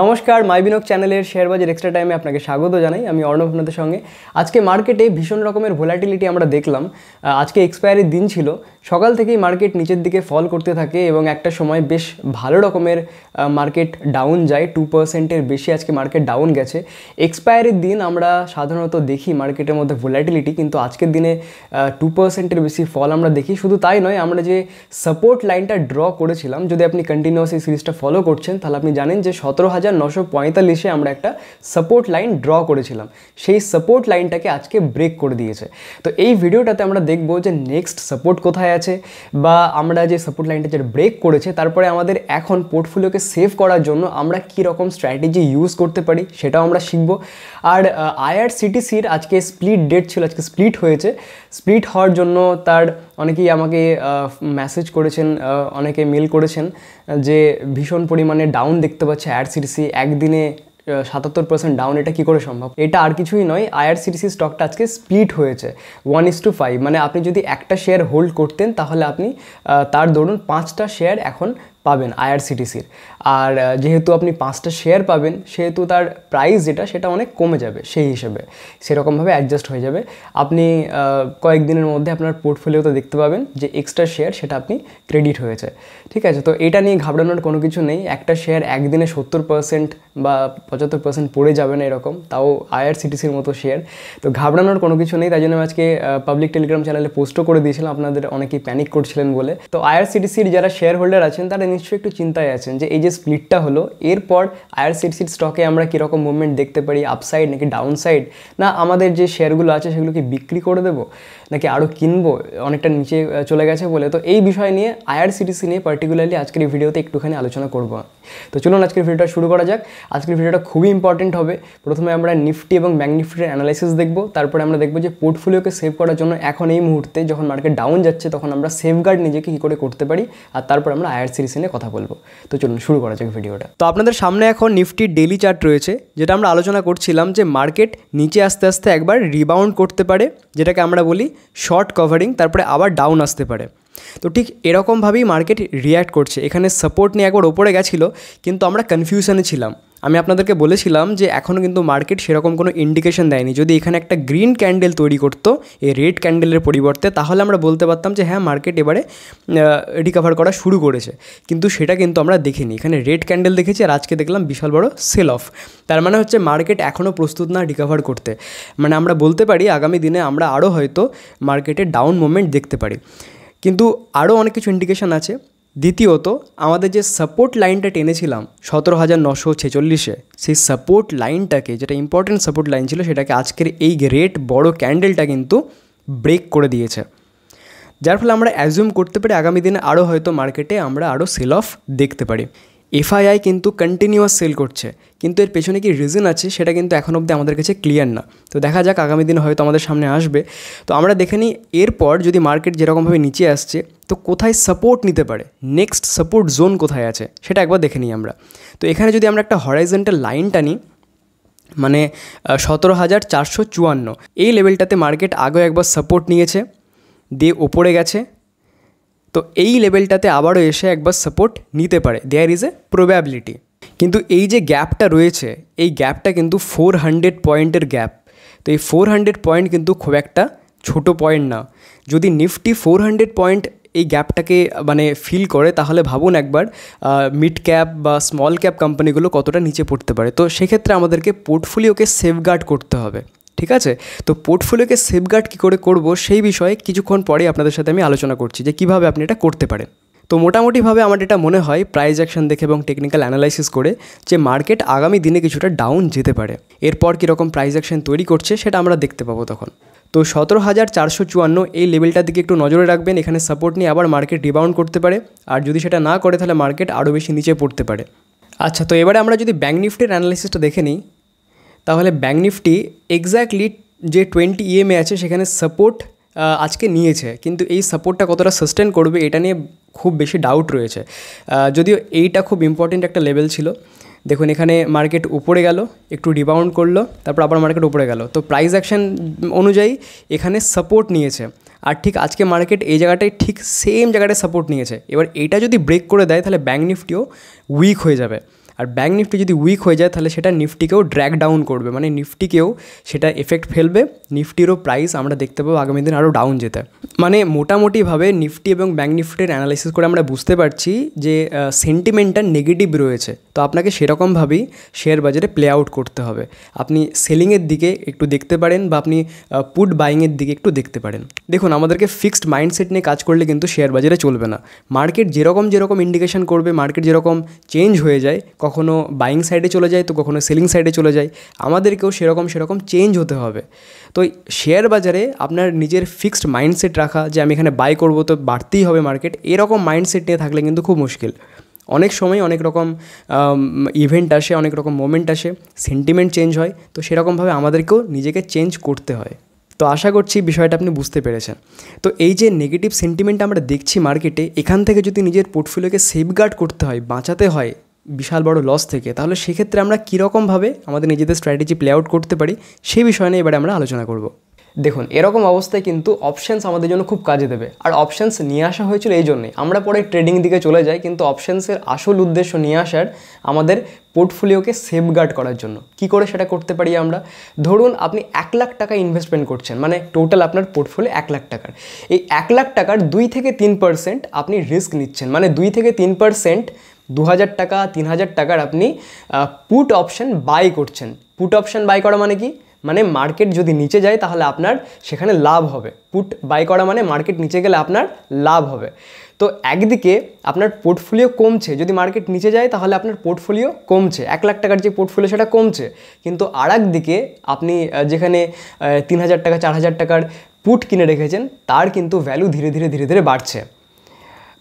নমস্কার মাইবিনক চ্যানেলের শেয়ারবাজার এক্সট্রা টাইমে আপনাকে স্বাগত জানাই আমি অর্ণব আপনাদের সঙ্গে আজকে মার্কেটে ভীষণ রকমের ভোলাটিলিটি আমরা দেখলাম আজকে এক্সপায়ারির দিন ছিল সকাল থেকেই মার্কেট নিচের দিকে ফল করতে থাকে এবং একটা সময় বেশ ভালো রকমের মার্কেট ডাউন যায় টু পার্সেন্টের বেশি আজকে মার্কেট ডাউন গেছে এক্সপায়ারির দিন আমরা সাধারণত দেখি মার্কেটের মধ্যে ভোলাটিলিটি কিন্তু আজকের দিনে টু পার্সেন্টের বেশি ফল আমরা দেখি শুধু তাই নয় আমরা যে সাপোর্ট লাইনটা ড্র করেছিলাম যদি আপনি কন্টিনিউয়াস এই সিরিজটা ফলো করছেন তাহলে আপনি জানেন যে সতেরো হাজার নশো পঁয়তাল্লিশে আমরা একটা সাপোর্ট লাইন ড্র করেছিলাম সেই সাপোর্ট লাইনটাকে আজকে ব্রেক করে দিয়েছে তো এই ভিডিওটাতে আমরা দেখব যে নেক্সট সাপোর্ট কোথায় আছে বা আমরা যে সাপোর্ট লাইনটা যে ব্রেক করেছে তারপরে আমাদের এখন পোর্টফোলিওকে সেভ করার জন্য আমরা কী রকম স্ট্র্যাটেজি ইউজ করতে পারি সেটাও আমরা শিখব আর আইআরসিটিসির আজকে স্প্লিট ডেট ছিল আজকে স্প্লিট হয়েছে স্প্লিট হওয়ার জন্য তার অনেকেই আমাকে মেসেজ করেছেন অনেকে মেল করেছেন যে ভীষণ পরিমাণে ডাউন দেখতে পাচ্ছে আইআরসিটিসি আইআরসিটিসি একদিনে সাতাত্তর পার্সেন্ট ডাউন এটা কি করে সম্ভব এটা আর কিছুই নয় আইআরসিটিসি স্টকটা আজকে স্প্লিট হয়েছে ওয়ান ইস টু ফাইভ মানে আপনি যদি একটা শেয়ার হোল্ড করতেন তাহলে আপনি তার দরুন পাঁচটা শেয়ার এখন পাবেন আইআরসিটিসির আর যেহেতু আপনি পাঁচটা শেয়ার পাবেন সেহেতু তার প্রাইস যেটা সেটা অনেক কমে যাবে সেই হিসেবে সেরকমভাবে অ্যাডজাস্ট হয়ে যাবে আপনি কয়েকদিনের মধ্যে আপনার পোর্টফোলিওতে দেখতে পাবেন যে এক্সট্রা শেয়ার সেটা আপনি ক্রেডিট হয়েছে ঠিক আছে তো এটা নিয়ে ঘাবড়ানোর কোনো কিছু নেই একটা শেয়ার একদিনে সত্তর পার্সেন্ট বা পঁচাত্তর পার্সেন্ট পড়ে যাবে না এরকম তাও আইআরসিটিসির মতো শেয়ার তো ঘাবড়ানোর কোনো কিছু নেই তাই জন্য আজকে পাবলিক টেলিগ্রাম চ্যানেলে পোস্টও করে দিয়েছিলাম আপনাদের অনেকেই প্যানিক করছিলেন বলে তো আইআরসিটিসির যারা শেয়ার হোল্ডার আছেন তারা নিশ্চয়ই একটু চিন্তায় আছেন যে এই যে স্প্লিটটা হলো এরপর আয়ার সিট সিট স্টকে আমরা কীরকম মুভমেন্ট দেখতে পারি আপসাইড নাকি ডাউনসাইড না আমাদের যে শেয়ারগুলো আছে সেগুলো কি বিক্রি করে দেবো নাকি আরও কিনবো অনেকটা নিচে চলে গেছে বলে তো এই বিষয় নিয়ে আইআরসিটিসি নিয়ে পার্টিকুলারলি আজকের এই ভিডিওতে একটুখানি আলোচনা করব তো চলুন আজকের ভিডিওটা শুরু করা যাক আজকের ভিডিওটা খুবই ইম্পর্টেন্ট হবে প্রথমে আমরা নিফটি এবং নিফটির অ্যানালাইসিস দেখব তারপরে আমরা দেখবো যে পোর্টফোলিওকে সেভ করার জন্য এখন এই মুহূর্তে যখন মার্কেট ডাউন যাচ্ছে তখন আমরা সেফগার্ড নিজেকে কী করে করতে পারি আর তারপর আমরা আইআরসিটিসি নিয়ে কথা বলবো তো চলুন শুরু করা যাক ভিডিওটা তো আপনাদের সামনে এখন নিফটির ডেলি চার্ট রয়েছে যেটা আমরা আলোচনা করছিলাম যে মার্কেট নিচে আস্তে আস্তে একবার রিবাউন্ড করতে পারে যেটাকে আমরা বলি শর্ট কভারিং তারপরে আবার ডাউন আসতে পারে তো ঠিক এরকমভাবেই মার্কেট রিয়্যাক্ট করছে এখানে সাপোর্ট নিয়ে একবার ওপরে গেছিলো কিন্তু আমরা কনফিউশনে ছিলাম আমি আপনাদেরকে বলেছিলাম যে এখনও কিন্তু মার্কেট সেরকম কোনো ইন্ডিকেশন দেয়নি যদি এখানে একটা গ্রিন ক্যান্ডেল তৈরি করতো এই রেড ক্যান্ডেলের পরিবর্তে তাহলে আমরা বলতে পারতাম যে হ্যাঁ মার্কেট এবারে রিকভার করা শুরু করেছে কিন্তু সেটা কিন্তু আমরা দেখিনি এখানে রেড ক্যান্ডেল দেখেছি আর আজকে দেখলাম বিশাল বড় সেল অফ তার মানে হচ্ছে মার্কেট এখনও প্রস্তুত না রিকভার করতে মানে আমরা বলতে পারি আগামী দিনে আমরা আরও হয়তো মার্কেটে ডাউন মোমেন্ট দেখতে পারি কিন্তু আরও অনেক কিছু ইন্ডিকেশান আছে দ্বিতীয়ত আমাদের যে সাপোর্ট লাইনটা টেনেছিলাম সতেরো হাজার নশো ছেচল্লিশে সেই সাপোর্ট লাইনটাকে যেটা ইম্পর্টেন্ট সাপোর্ট লাইন ছিল সেটাকে আজকের এই রেট বড় ক্যান্ডেলটা কিন্তু ব্রেক করে দিয়েছে যার ফলে আমরা অ্যাজিউম করতে পারি আগামী দিনে আরও হয়তো মার্কেটে আমরা আরও সেল অফ দেখতে পারি এফআইআই কিন্তু কন্টিনিউয়াস সেল করছে কিন্তু এর পেছনে কি রিজন আছে সেটা কিন্তু এখন অবধি আমাদের কাছে ক্লিয়ার না তো দেখা যাক আগামী দিন হয়তো আমাদের সামনে আসবে তো আমরা দেখে নিই এরপর যদি মার্কেট যেরকমভাবে নিচে আসছে তো কোথায় সাপোর্ট নিতে পারে নেক্সট সাপোর্ট জোন কোথায় আছে সেটা একবার দেখে নিই আমরা তো এখানে যদি আমরা একটা হরাইজেন্টাল লাইন টানি মানে সতেরো হাজার চারশো চুয়ান্ন এই লেভেলটাতে মার্কেট আগেও একবার সাপোর্ট নিয়েছে দিয়ে ওপরে গেছে তো এই লেভেলটাতে আবারও এসে একবার সাপোর্ট নিতে পারে দেয়ার ইজ এ প্রোব্যাবিলিটি কিন্তু এই যে গ্যাপটা রয়েছে এই গ্যাপটা কিন্তু ফোর হান্ড্রেড পয়েন্টের গ্যাপ তো এই ফোর হান্ড্রেড পয়েন্ট কিন্তু খুব একটা ছোট পয়েন্ট না যদি নিফটি ফোর হান্ড্রেড পয়েন্ট এই গ্যাপটাকে মানে ফিল করে তাহলে ভাবুন একবার মিড ক্যাপ বা স্মল ক্যাপ কোম্পানিগুলো কতটা নিচে পড়তে পারে তো সেক্ষেত্রে আমাদেরকে পোর্টফোলিওকে সেফগার্ড করতে হবে ঠিক আছে তো পোর্টফোলিওকে সেফগার্ড কী করে করব সেই বিষয়ে কিছুক্ষণ পরে আপনাদের সাথে আমি আলোচনা করছি যে কীভাবে আপনি এটা করতে পারেন তো মোটামুটিভাবে আমার এটা মনে হয় প্রাইজ অ্যাকশন দেখে এবং টেকনিক্যাল অ্যানালাইসিস করে যে মার্কেট আগামী দিনে কিছুটা ডাউন যেতে পারে এরপর কীরকম প্রাইজ অ্যাকশন তৈরি করছে সেটা আমরা দেখতে পাবো তখন তো সতেরো হাজার চারশো চুয়ান্ন এই লেভেলটার দিকে একটু নজরে রাখবেন এখানে সাপোর্ট নিয়ে আবার মার্কেট রিবাউন্ড করতে পারে আর যদি সেটা না করে তাহলে মার্কেট আরও বেশি নিচে পড়তে পারে আচ্ছা তো এবারে আমরা যদি ব্যাঙ্ক নিফটির অ্যানালাইসিসটা দেখে নিই তাহলে ব্যাঙ্ক নিফটি এক্স্যাক্টলি যে টোয়েন্টি ইএমএ e আছে সেখানে সাপোর্ট আজকে নিয়েছে কিন্তু এই সাপোর্টটা কতটা সাস্টেন করবে এটা নিয়ে খুব বেশি ডাউট রয়েছে যদিও এইটা খুব ইম্পর্টেন্ট একটা লেভেল ছিল দেখুন এখানে মার্কেট উপরে গেল একটু রিবাউন্ড করলো তারপর আবার মার্কেট উপরে গেল তো প্রাইস অ্যাকশান অনুযায়ী এখানে সাপোর্ট নিয়েছে আর ঠিক আজকে মার্কেট এই জায়গাটায় ঠিক সেম জায়গাটায় সাপোর্ট নিয়েছে এবার এটা যদি ব্রেক করে দেয় তাহলে ব্যাঙ্ক নিফটিও উইক হয়ে যাবে আর ব্যাঙ্ক নিফটি যদি উইক হয়ে যায় তাহলে সেটা নিফটিকেও ড্র্যাক ডাউন করবে মানে নিফটিকেও সেটা এফেক্ট ফেলবে নিফটিরও প্রাইস আমরা দেখতে পাবো আগামী দিন আরও ডাউন যেতে মানে মোটামুটিভাবে নিফটি এবং ব্যাঙ্ক নিফটির অ্যানালাইসিস করে আমরা বুঝতে পারছি যে সেন্টিমেন্টটা নেগেটিভ রয়েছে তো আপনাকে সেরকমভাবেই শেয়ার বাজারে প্লে আউট করতে হবে আপনি সেলিংয়ের দিকে একটু দেখতে পারেন বা আপনি পুট বাইংয়ের দিকে একটু দেখতে পারেন দেখুন আমাদেরকে ফিক্সড মাইন্ডসেট নিয়ে কাজ করলে কিন্তু শেয়ার বাজারে চলবে না মার্কেট যেরকম যেরকম ইন্ডিকেশন করবে মার্কেট যেরকম চেঞ্জ হয়ে যায় কখনো বাইং সাইডে চলে যায় তো কখনো সেলিং সাইডে চলে যায় আমাদেরকেও সেরকম সেরকম চেঞ্জ হতে হবে তো শেয়ার বাজারে আপনার নিজের ফিক্সড মাইন্ডসেট রাখা যে আমি এখানে বাই করবো তো বাড়তেই হবে মার্কেট এরকম মাইন্ডসেট নিয়ে থাকলে কিন্তু খুব মুশকিল অনেক সময় অনেক রকম ইভেন্ট আসে অনেক রকম মোমেন্ট আসে সেন্টিমেন্ট চেঞ্জ হয় তো সেরকমভাবে আমাদেরকেও নিজেকে চেঞ্জ করতে হয় তো আশা করছি বিষয়টা আপনি বুঝতে পেরেছেন তো এই যে নেগেটিভ সেন্টিমেন্ট আমরা দেখছি মার্কেটে এখান থেকে যদি নিজের পোর্টফোলিওকে সেফগার্ড করতে হয় বাঁচাতে হয় বিশাল বড় লস থেকে তাহলে সেক্ষেত্রে আমরা কীরকমভাবে আমাদের নিজেদের স্ট্র্যাটেজি প্লে আউট করতে পারি সেই বিষয় নিয়ে এবারে আমরা আলোচনা করব দেখুন এরকম অবস্থায় কিন্তু অপশানস আমাদের জন্য খুব কাজে দেবে আর অপশানস নিয়ে আসা হয়েছিল এই জন্যে আমরা পরে ট্রেডিং দিকে চলে যাই কিন্তু অপশানসের আসল উদ্দেশ্য নিয়ে আসার আমাদের পোর্টফোলিওকে সেফগার্ড করার জন্য কি করে সেটা করতে পারি আমরা ধরুন আপনি এক লাখ টাকা ইনভেস্টমেন্ট করছেন মানে টোটাল আপনার পোর্টফোলিও এক লাখ টাকার এই এক লাখ টাকার দুই থেকে তিন পার্সেন্ট আপনি রিস্ক নিচ্ছেন মানে দুই থেকে তিন পার্সেন্ট দু টাকা তিন টাকার আপনি পুট অপশান বাই করছেন পুট অপশান বাই করা মানে কি মানে মার্কেট যদি নিচে যায় তাহলে আপনার সেখানে লাভ হবে পুট বাই করা মানে মার্কেট নিচে গেলে আপনার লাভ হবে তো একদিকে আপনার পোর্টফোলিও কমছে যদি মার্কেট নিচে যায় তাহলে আপনার পোর্টফোলিও কমছে এক লাখ টাকার যে পোর্টফোলিও সেটা কমছে কিন্তু আর দিকে আপনি যেখানে তিন হাজার টাকা চার হাজার টাকার পুট কিনে রেখেছেন তার কিন্তু ভ্যালু ধীরে ধীরে ধীরে ধীরে বাড়ছে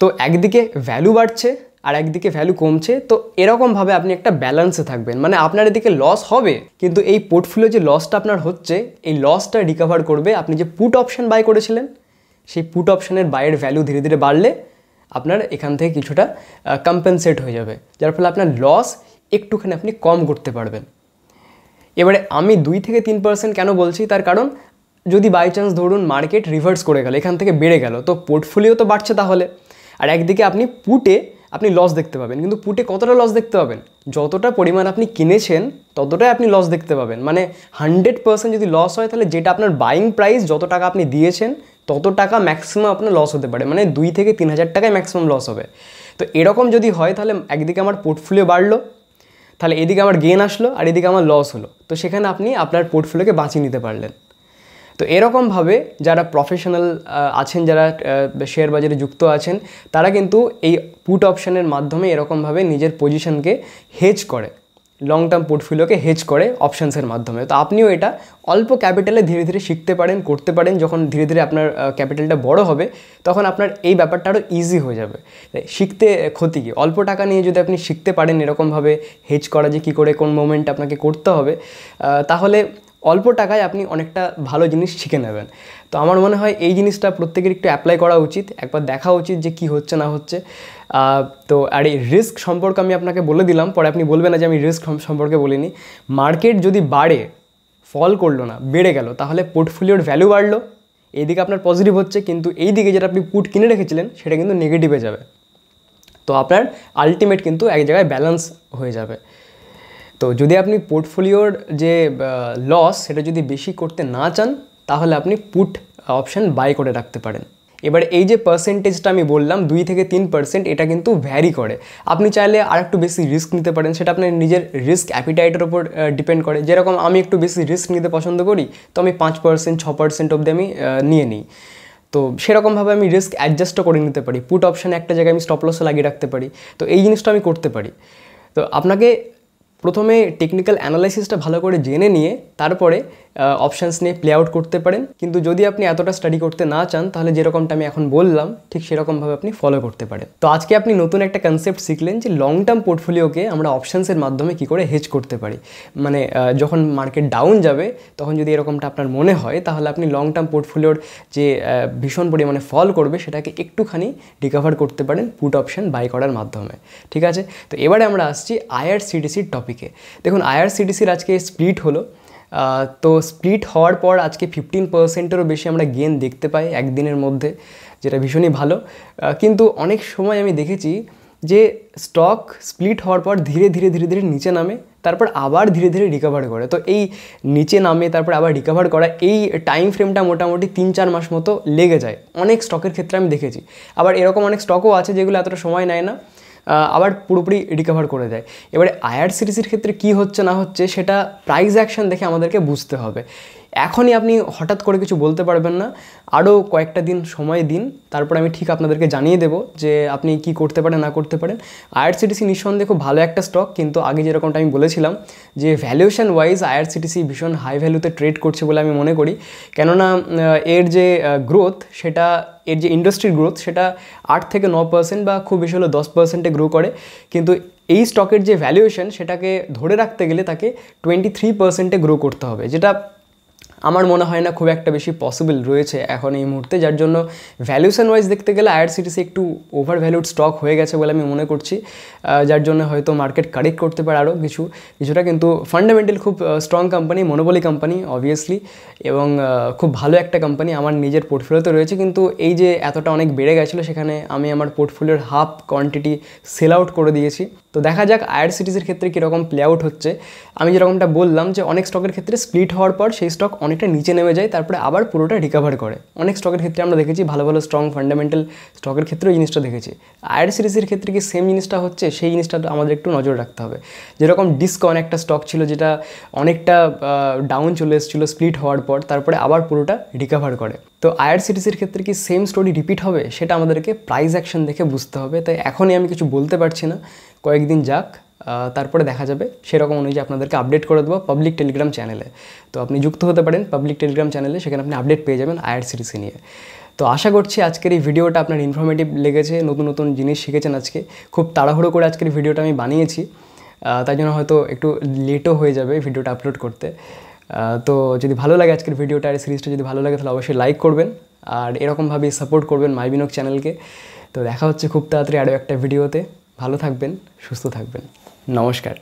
তো একদিকে ভ্যালু বাড়ছে আর একদিকে ভ্যালু কমছে তো এরকমভাবে আপনি একটা ব্যালেন্সে থাকবেন মানে আপনার এদিকে লস হবে কিন্তু এই পোর্টফোলিও যে লসটা আপনার হচ্ছে এই লসটা রিকভার করবে আপনি যে পুট অপশান বাই করেছিলেন সেই পুট অপশানের বাইয়ের ভ্যালু ধীরে ধীরে বাড়লে আপনার এখান থেকে কিছুটা কম্পেনসেট হয়ে যাবে যার ফলে আপনার লস একটুখানি আপনি কম করতে পারবেন এবারে আমি দুই থেকে তিন পার্সেন্ট কেন বলছি তার কারণ যদি বাই চান্স ধরুন মার্কেট রিভার্স করে গেল এখান থেকে বেড়ে গেল তো পোর্টফোলিও তো বাড়ছে তাহলে আর একদিকে আপনি পুটে আপনি লস দেখতে পাবেন কিন্তু পুটে কতটা লস দেখতে পাবেন যতটা পরিমাণ আপনি কিনেছেন ততটাই আপনি লস দেখতে পাবেন মানে হান্ড্রেড পার্সেন্ট যদি লস হয় তাহলে যেটা আপনার বাইং প্রাইস যত টাকা আপনি দিয়েছেন তত টাকা ম্যাক্সিমাম আপনার লস হতে পারে মানে দুই থেকে তিন হাজার টাকায় ম্যাক্সিমাম লস হবে তো এরকম যদি হয় তাহলে একদিকে আমার পোর্টফোলিও বাড়লো তাহলে এদিকে আমার গেন আসলো আর এদিকে আমার লস হলো তো সেখানে আপনি আপনার পোর্টফোলিওকে বাঁচিয়ে নিতে পারলেন তো এরকমভাবে যারা প্রফেশনাল আছেন যারা শেয়ার বাজারে যুক্ত আছেন তারা কিন্তু এই পুট অপশানের মাধ্যমে এরকমভাবে নিজের পজিশনকে হেজ করে লং টার্ম পোর্টফোলিওকে হেজ করে অপশানসের মাধ্যমে তো আপনিও এটা অল্প ক্যাপিটালে ধীরে ধীরে শিখতে পারেন করতে পারেন যখন ধীরে ধীরে আপনার ক্যাপিটালটা বড় হবে তখন আপনার এই ব্যাপারটা আরও ইজি হয়ে যাবে শিখতে ক্ষতি কী অল্প টাকা নিয়ে যদি আপনি শিখতে পারেন এরকমভাবে হেজ করা যে কী করে কোন মোমেন্ট আপনাকে করতে হবে তাহলে অল্প টাকায় আপনি অনেকটা ভালো জিনিস শিখে নেবেন তো আমার মনে হয় এই জিনিসটা প্রত্যেকের একটু অ্যাপ্লাই করা উচিত একবার দেখা উচিত যে কি হচ্ছে না হচ্ছে তো আর এই রিস্ক সম্পর্কে আমি আপনাকে বলে দিলাম পরে আপনি বলবেন না যে আমি রিস্ক সম্পর্কে বলিনি মার্কেট যদি বাড়ে ফল করলো না বেড়ে গেল তাহলে পোর্টফোলিওর ভ্যালু বাড়লো এইদিকে আপনার পজিটিভ হচ্ছে কিন্তু এই দিকে যেটা আপনি পুট কিনে রেখেছিলেন সেটা কিন্তু নেগেটিভে যাবে তো আপনার আলটিমেট কিন্তু এক জায়গায় ব্যালেন্স হয়ে যাবে তো যদি আপনি পোর্টফোলিওর যে লস সেটা যদি বেশি করতে না চান তাহলে আপনি পুট অপশান বাই করে রাখতে পারেন এবার এই যে পার্সেন্টেজটা আমি বললাম দুই থেকে তিন পার্সেন্ট এটা কিন্তু ভ্যারি করে আপনি চাইলে আর একটু বেশি রিস্ক নিতে পারেন সেটা আপনার নিজের রিস্ক অ্যাপিটাইটের ওপর ডিপেন্ড করে যেরকম আমি একটু বেশি রিস্ক নিতে পছন্দ করি তো আমি পাঁচ পার্সেন্ট ছ পার্সেন্ট অবধি আমি নিয়ে নিই তো সেরকমভাবে আমি রিস্ক অ্যাডজাস্টও করে নিতে পারি পুট অপশানে একটা জায়গায় আমি স্টপ লসও লাগিয়ে রাখতে পারি তো এই জিনিসটা আমি করতে পারি তো আপনাকে প্রথমে টেকনিক্যাল অ্যানালাইসিসটা ভালো করে জেনে নিয়ে তারপরে অপশানস নিয়ে প্লে আউট করতে পারেন কিন্তু যদি আপনি এতটা স্টাডি করতে না চান তাহলে যেরকমটা আমি এখন বললাম ঠিক সেরকমভাবে আপনি ফলো করতে পারেন তো আজকে আপনি নতুন একটা কনসেপ্ট শিখলেন যে লং টার্ম পোর্টফোলিওকে আমরা অপশানসের মাধ্যমে কি করে হেজ করতে পারি মানে যখন মার্কেট ডাউন যাবে তখন যদি এরকমটা আপনার মনে হয় তাহলে আপনি লং টার্ম পোর্টফোলিওর যে ভীষণ পরিমাণে ফল করবে সেটাকে একটুখানি রিকভার করতে পারেন পুট অপশান বাই করার মাধ্যমে ঠিক আছে তো এবারে আমরা আসছি আইআরসিডিসির টপিকে দেখুন আইআরসিডিসির আজকে স্প্লিট হলো তো স্প্লিট হওয়ার পর আজকে ফিফটিন পার্সেন্টেরও বেশি আমরা গেন দেখতে পাই একদিনের মধ্যে যেটা ভীষণই ভালো কিন্তু অনেক সময় আমি দেখেছি যে স্টক স্প্লিট হওয়ার পর ধীরে ধীরে ধীরে ধীরে নিচে নামে তারপর আবার ধীরে ধীরে রিকভার করে তো এই নিচে নামে তারপর আবার রিকভার করা এই টাইম ফ্রেমটা মোটামুটি তিন চার মাস মতো লেগে যায় অনেক স্টকের ক্ষেত্রে আমি দেখেছি আবার এরকম অনেক স্টকও আছে যেগুলো এতটা সময় নেয় না আবার পুরোপুরি রিকভার করে দেয় এবারে আয়ার সিরিজের ক্ষেত্রে কি হচ্ছে না হচ্ছে সেটা প্রাইস অ্যাকশান দেখে আমাদেরকে বুঝতে হবে এখনই আপনি হঠাৎ করে কিছু বলতে পারবেন না আরও কয়েকটা দিন সময় দিন তারপর আমি ঠিক আপনাদেরকে জানিয়ে দেব যে আপনি কি করতে পারেন না করতে পারেন আইআরসিটিসি নিঃসন্দেহে খুব ভালো একটা স্টক কিন্তু আগে যেরকমটা আমি বলেছিলাম যে ভ্যালুয়েশন ওয়াইজ আইআরসিটিসি ভীষণ হাই ভ্যালুতে ট্রেড করছে বলে আমি মনে করি কেননা এর যে গ্রোথ সেটা এর যে ইন্ডাস্ট্রির গ্রোথ সেটা আট থেকে ন পার্সেন্ট বা খুব বেশি হলে দশ পার্সেন্টে গ্রো করে কিন্তু এই স্টকের যে ভ্যালুয়েশন সেটাকে ধরে রাখতে গেলে তাকে টোয়েন্টি থ্রি পার্সেন্টে গ্রো করতে হবে যেটা আমার মনে হয় না খুব একটা বেশি পসিবল রয়েছে এখন এই মুহূর্তে যার জন্য ভ্যালুয়েশন ওয়াইজ দেখতে গেলে আইআরসিটিসি একটু ওভার ভ্যালুড স্টক হয়ে গেছে বলে আমি মনে করছি যার জন্য হয়তো মার্কেট কারেক্ট করতে পারে আরও কিছু কিছুটা কিন্তু ফান্ডামেন্টাল খুব strong company monopoly company obviously এবং খুব ভালো একটা কোম্পানি আমার নিজের পোর্টফোলিওতে রয়েছে কিন্তু এই যে এতটা অনেক বেড়ে গেছিলো সেখানে আমি আমার পোর্টফোলিওর হাফ কোয়ান্টিটি সেল আউট করে দিয়েছি তো দেখা যাক সিটিসের ক্ষেত্রে কীরকম প্লে আউট হচ্ছে আমি যেরকমটা বললাম যে অনেক স্টকের ক্ষেত্রে স্প্লিট হওয়ার পর সেই স্টক অনেকটা নিচে নেমে যায় তারপরে আবার পুরোটা রিকভার করে অনেক স্টকের ক্ষেত্রে আমরা দেখেছি ভালো ভালো স্ট্রং ফান্ডামেন্টাল স্টকের ক্ষেত্রেও জিনিসটা দেখেছি সিরিজের ক্ষেত্রে কি সেম জিনিসটা হচ্ছে সেই জিনিসটা আমাদের একটু নজর রাখতে হবে যেরকম ডিসকন একটা স্টক ছিল যেটা অনেকটা ডাউন চলে এসেছিলো স্প্লিট হওয়ার পর তারপরে আবার পুরোটা রিকভার করে তো আয়ার সিরিজের ক্ষেত্রে কি সেম স্টোরি রিপিট হবে সেটা আমাদেরকে প্রাইস অ্যাকশন দেখে বুঝতে হবে তাই এখনই আমি কিছু বলতে পারছি না কয়েকদিন যাক তারপরে দেখা যাবে সেরকম অনুযায়ী আপনাদেরকে আপডেট করে দেবো পাবলিক টেলিগ্রাম চ্যানেলে তো আপনি যুক্ত হতে পারেন পাবলিক টেলিগ্রাম চ্যানেলে সেখানে আপনি আপডেট পেয়ে যাবেন আইআরসিটিসি নিয়ে তো আশা করছি আজকের এই ভিডিওটা আপনার ইনফরমেটিভ লেগেছে নতুন নতুন জিনিস শিখেছেন আজকে খুব তাড়াহুড়ো করে আজকের ভিডিওটা আমি বানিয়েছি তাই জন্য হয়তো একটু লেটও হয়ে যাবে ভিডিওটা আপলোড করতে তো যদি ভালো লাগে আজকের ভিডিওটা আর সিরিজটা যদি ভালো লাগে তাহলে অবশ্যই লাইক করবেন আর এরকমভাবেই সাপোর্ট করবেন মাইবিনক চ্যানেলকে তো দেখা হচ্ছে খুব তাড়াতাড়ি আরও একটা ভিডিওতে ভালো থাকবেন সুস্থ থাকবেন নমস্কার